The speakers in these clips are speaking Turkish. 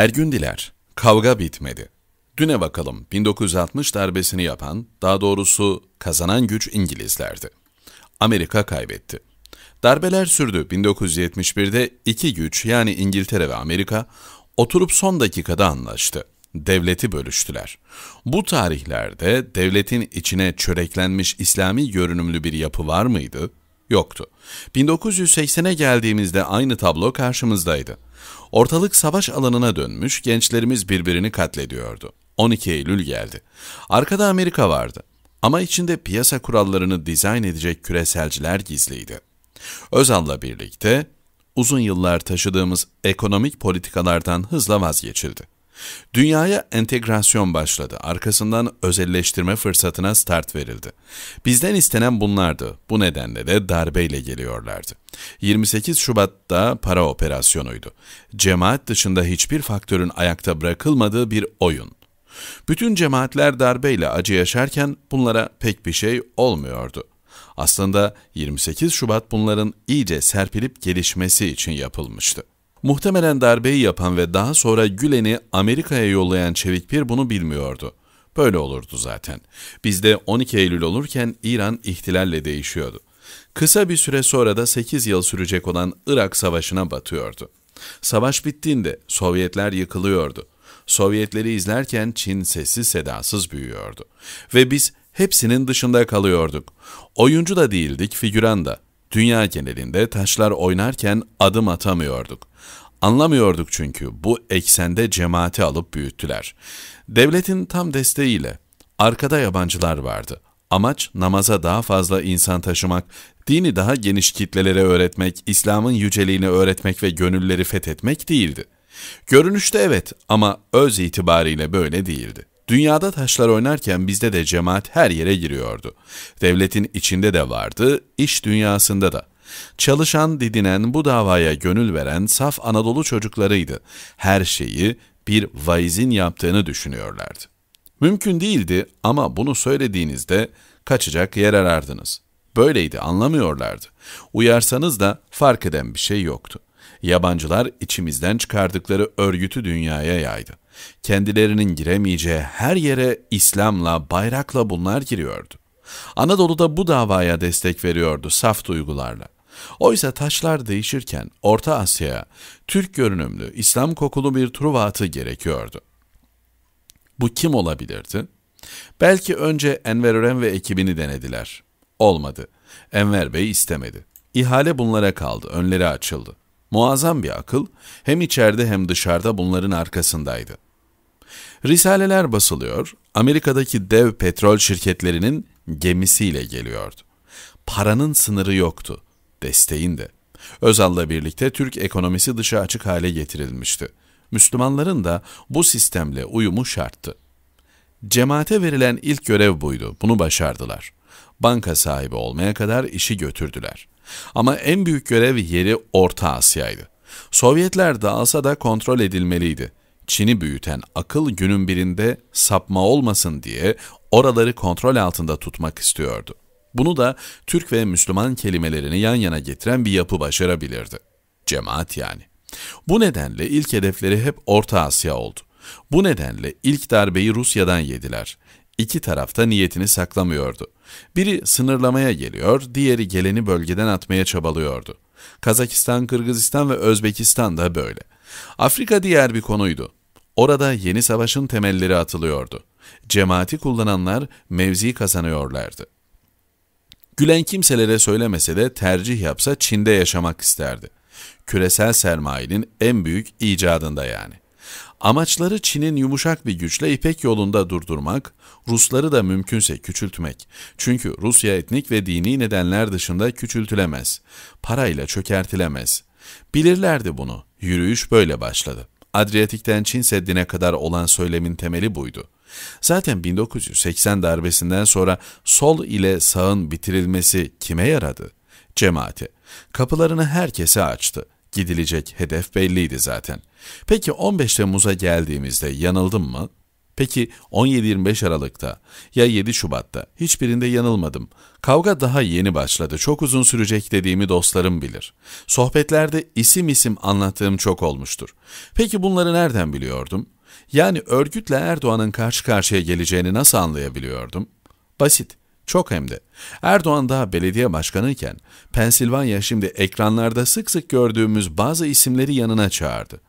Ergün Diler, kavga bitmedi. Düne bakalım 1960 darbesini yapan, daha doğrusu kazanan güç İngilizlerdi. Amerika kaybetti. Darbeler sürdü. 1971'de iki güç yani İngiltere ve Amerika oturup son dakikada anlaştı. Devleti bölüştüler. Bu tarihlerde devletin içine çöreklenmiş İslami görünümlü bir yapı var mıydı? Yoktu. 1980'e geldiğimizde aynı tablo karşımızdaydı. Ortalık savaş alanına dönmüş, gençlerimiz birbirini katlediyordu. 12 Eylül geldi. Arkada Amerika vardı. Ama içinde piyasa kurallarını dizayn edecek küreselciler gizliydi. Özal'la birlikte uzun yıllar taşıdığımız ekonomik politikalardan hızla vazgeçildi. Dünyaya entegrasyon başladı. Arkasından özelleştirme fırsatına start verildi. Bizden istenen bunlardı. Bu nedenle de darbeyle geliyorlardı. 28 Şubat'ta para operasyonuydu. Cemaat dışında hiçbir faktörün ayakta bırakılmadığı bir oyun. Bütün cemaatler darbeyle acı yaşarken bunlara pek bir şey olmuyordu. Aslında 28 Şubat bunların iyice serpilip gelişmesi için yapılmıştı. Muhtemelen darbeyi yapan ve daha sonra Gülen'i Amerika'ya yollayan Çevikpir bunu bilmiyordu. Böyle olurdu zaten. Bizde 12 Eylül olurken İran ihtilalle değişiyordu. Kısa bir süre sonra da 8 yıl sürecek olan Irak Savaşı'na batıyordu. Savaş bittiğinde Sovyetler yıkılıyordu. Sovyetleri izlerken Çin sessiz sedasız büyüyordu. Ve biz hepsinin dışında kalıyorduk. Oyuncu da değildik, figüran da. Dünya genelinde taşlar oynarken adım atamıyorduk. Anlamıyorduk çünkü bu eksende cemaati alıp büyüttüler. Devletin tam desteğiyle arkada yabancılar vardı. Amaç namaza daha fazla insan taşımak, dini daha geniş kitlelere öğretmek, İslam'ın yüceliğini öğretmek ve gönülleri fethetmek değildi. Görünüşte evet ama öz itibariyle böyle değildi. Dünyada taşlar oynarken bizde de cemaat her yere giriyordu. Devletin içinde de vardı, iş dünyasında da. Çalışan, didinen, bu davaya gönül veren saf Anadolu çocuklarıydı. Her şeyi bir vaizin yaptığını düşünüyorlardı. Mümkün değildi ama bunu söylediğinizde kaçacak yer arardınız. Böyleydi, anlamıyorlardı. Uyarsanız da fark eden bir şey yoktu. Yabancılar içimizden çıkardıkları örgütü dünyaya yaydı. Kendilerinin giremeyeceği her yere İslam'la, bayrakla bunlar giriyordu. Anadolu'da bu davaya destek veriyordu saf duygularla. Oysa taşlar değişirken Orta Asya'ya Türk görünümlü, İslam kokulu bir truva atı gerekiyordu. Bu kim olabilirdi? Belki önce Enver Ören ve ekibini denediler. Olmadı. Enver Bey istemedi. İhale bunlara kaldı, önleri açıldı. Muazzam bir akıl, hem içeride hem dışarıda bunların arkasındaydı. Risaleler basılıyor, Amerika'daki dev petrol şirketlerinin gemisiyle geliyordu. Paranın sınırı yoktu, desteğin de. Özal'la birlikte Türk ekonomisi dışa açık hale getirilmişti. Müslümanların da bu sistemle uyumu şarttı. Cemaate verilen ilk görev buydu. Bunu başardılar. Banka sahibi olmaya kadar işi götürdüler. Ama en büyük görev yeri Orta Asya'ydı. Sovyetler dağılsa da kontrol edilmeliydi. Çin'i büyüten akıl günün birinde sapma olmasın diye oraları kontrol altında tutmak istiyordu. Bunu da Türk ve Müslüman kelimelerini yan yana getiren bir yapı başarabilirdi. Cemaat yani. Bu nedenle ilk hedefleri hep Orta Asya oldu. Bu nedenle ilk darbeyi Rusya'dan yediler. İki tarafta niyetini saklamıyordu. Biri sınırlamaya geliyor, diğeri geleni bölgeden atmaya çabalıyordu. Kazakistan, Kırgızistan ve Özbekistan da böyle. Afrika diğer bir konuydu. Orada yeni savaşın temelleri atılıyordu. Cemaati kullananlar mevzi kazanıyorlardı. Gülen kimselere söylemese de tercih yapsa Çin'de yaşamak isterdi. Küresel sermayenin en büyük icadında yani. Amaçları Çin'in yumuşak bir güçle İpek yolunda durdurmak, Rusları da mümkünse küçültmek. Çünkü Rusya etnik ve dini nedenler dışında küçültülemez. Parayla çökertilemez. Bilirlerdi bunu. Yürüyüş böyle başladı. Adriyatik'ten Çin Seddi'ne kadar olan söylemin temeli buydu. Zaten 1980 darbesinden sonra sol ile sağın bitirilmesi kime yaradı? cemaati. Kapılarını herkese açtı. Gidilecek hedef belliydi zaten. Peki 15 Temmuz'a geldiğimizde yanıldım mı? Peki 17-25 Aralık'ta ya 7 Şubat'ta hiçbirinde yanılmadım. Kavga daha yeni başladı, çok uzun sürecek dediğimi dostlarım bilir. Sohbetlerde isim isim anlattığım çok olmuştur. Peki bunları nereden biliyordum? Yani örgütle Erdoğan'ın karşı karşıya geleceğini nasıl anlayabiliyordum? Basit. Çok hem de. Erdoğan daha belediye başkanıyken Pensilvanya şimdi ekranlarda sık sık gördüğümüz bazı isimleri yanına çağırdı.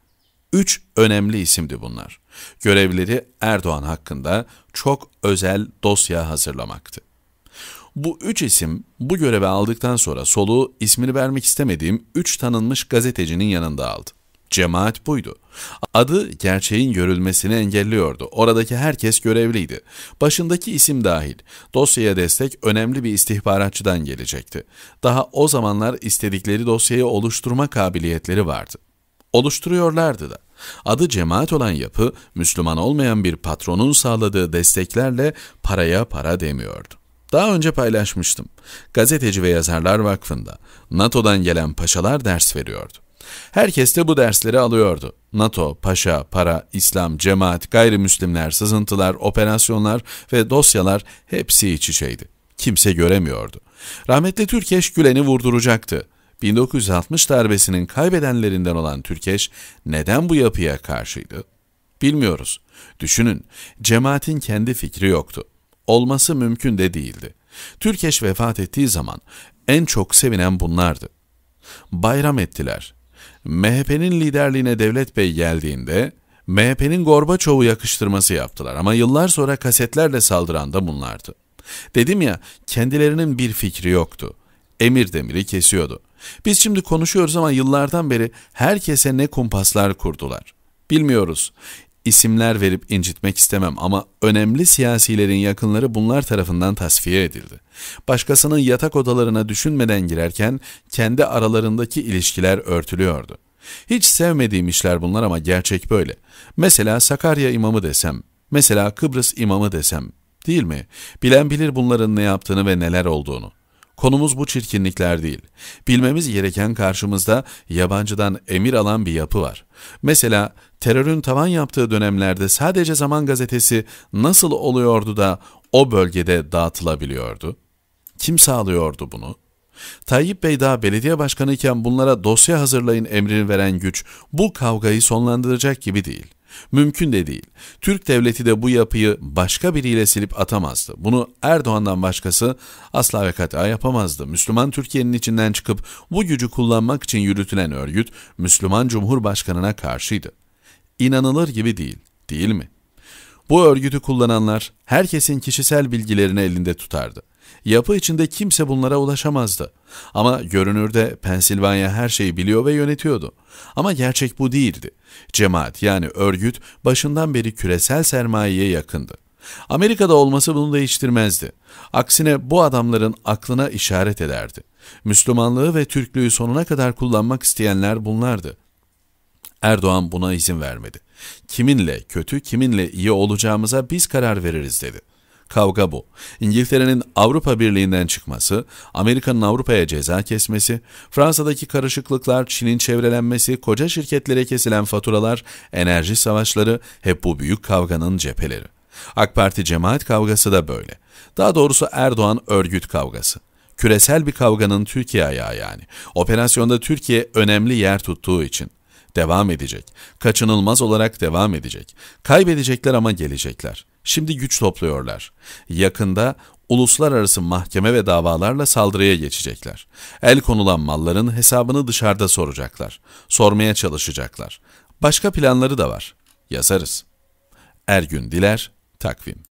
Üç önemli isimdi bunlar. Görevleri Erdoğan hakkında çok özel dosya hazırlamaktı. Bu üç isim bu görevi aldıktan sonra soluğu ismini vermek istemediğim üç tanınmış gazetecinin yanında aldı. Cemaat buydu. Adı gerçeğin görülmesini engelliyordu. Oradaki herkes görevliydi. Başındaki isim dahil. Dosyaya destek önemli bir istihbaratçıdan gelecekti. Daha o zamanlar istedikleri dosyayı oluşturma kabiliyetleri vardı. Oluşturuyorlardı da. Adı cemaat olan yapı, Müslüman olmayan bir patronun sağladığı desteklerle paraya para demiyordu. Daha önce paylaşmıştım. Gazeteci ve Yazarlar Vakfı'nda NATO'dan gelen paşalar ders veriyordu. Herkes de bu dersleri alıyordu. NATO, paşa, para, İslam, cemaat, gayrimüslimler, sızıntılar, operasyonlar ve dosyalar hepsi iç içeydi. Kimse göremiyordu. Rahmetli Türkeş Gülen'i vurduracaktı. 1960 darbesinin kaybedenlerinden olan Türkeş neden bu yapıya karşıydı? Bilmiyoruz. Düşünün, cemaatin kendi fikri yoktu. Olması mümkün de değildi. Türkeş vefat ettiği zaman en çok sevinen bunlardı. Bayram ettiler. MHP'nin liderliğine Devlet Bey geldiğinde MHP'nin Gorbaçov'u yakıştırması yaptılar ama yıllar sonra kasetlerle saldıran da bunlardı. Dedim ya kendilerinin bir fikri yoktu. Emir demiri kesiyordu. Biz şimdi konuşuyoruz ama yıllardan beri herkese ne kumpaslar kurdular. Bilmiyoruz isimler verip incitmek istemem ama önemli siyasilerin yakınları bunlar tarafından tasfiye edildi. Başkasının yatak odalarına düşünmeden girerken kendi aralarındaki ilişkiler örtülüyordu. Hiç sevmediğim işler bunlar ama gerçek böyle. Mesela Sakarya imamı desem, mesela Kıbrıs imamı desem, değil mi? Bilen bilir bunların ne yaptığını ve neler olduğunu. Konumuz bu çirkinlikler değil. Bilmemiz gereken karşımızda yabancıdan emir alan bir yapı var. Mesela terörün tavan yaptığı dönemlerde sadece Zaman Gazetesi nasıl oluyordu da o bölgede dağıtılabiliyordu? Kim sağlıyordu bunu? Tayyip Bey daha belediye başkanı iken bunlara dosya hazırlayın emrini veren güç bu kavgayı sonlandıracak gibi değil.'' Mümkün de değil. Türk devleti de bu yapıyı başka biriyle silip atamazdı. Bunu Erdoğan'dan başkası asla ve kata yapamazdı. Müslüman Türkiye'nin içinden çıkıp bu gücü kullanmak için yürütülen örgüt Müslüman Cumhurbaşkanı'na karşıydı. İnanılır gibi değil, değil mi? Bu örgütü kullananlar herkesin kişisel bilgilerini elinde tutardı. Yapı içinde kimse bunlara ulaşamazdı. Ama görünürde Pensilvanya her şeyi biliyor ve yönetiyordu. Ama gerçek bu değildi. Cemaat yani örgüt başından beri küresel sermayeye yakındı. Amerika'da olması bunu değiştirmezdi. Aksine bu adamların aklına işaret ederdi. Müslümanlığı ve Türklüğü sonuna kadar kullanmak isteyenler bunlardı. Erdoğan buna izin vermedi. Kiminle kötü, kiminle iyi olacağımıza biz karar veririz dedi. Kavga bu. İngiltere'nin Avrupa Birliği'nden çıkması, Amerika'nın Avrupa'ya ceza kesmesi, Fransa'daki karışıklıklar, Çin'in çevrelenmesi, koca şirketlere kesilen faturalar, enerji savaşları hep bu büyük kavganın cepheleri. AK Parti cemaat kavgası da böyle. Daha doğrusu Erdoğan örgüt kavgası. Küresel bir kavganın Türkiye ayağı yani. Operasyonda Türkiye önemli yer tuttuğu için. Devam edecek. Kaçınılmaz olarak devam edecek. Kaybedecekler ama gelecekler. Şimdi güç topluyorlar. Yakında uluslararası mahkeme ve davalarla saldırıya geçecekler. El konulan malların hesabını dışarıda soracaklar. Sormaya çalışacaklar. Başka planları da var. Yazarız. Ergün Diler, Takvim